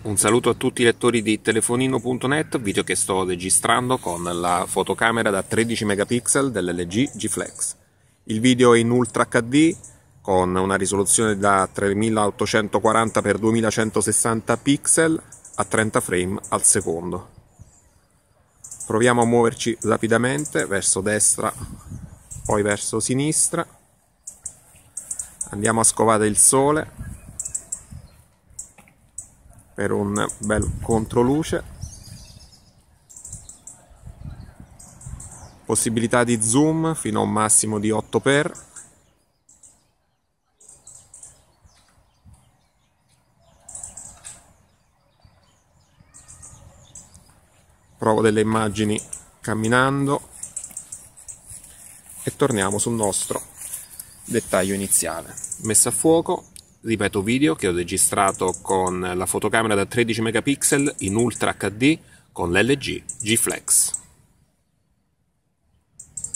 Un saluto a tutti i lettori di telefonino.net, video che sto registrando con la fotocamera da 13 megapixel dell'LG G-Flex. Il video è in Ultra HD con una risoluzione da 3840x2160 pixel a 30 frame al secondo. Proviamo a muoverci rapidamente verso destra, poi verso sinistra. Andiamo a scovare il sole per un bel controluce possibilità di zoom fino a un massimo di 8x provo delle immagini camminando e torniamo sul nostro dettaglio iniziale messa a fuoco ripeto video che ho registrato con la fotocamera da 13 megapixel in Ultra HD con l'LG G-Flex.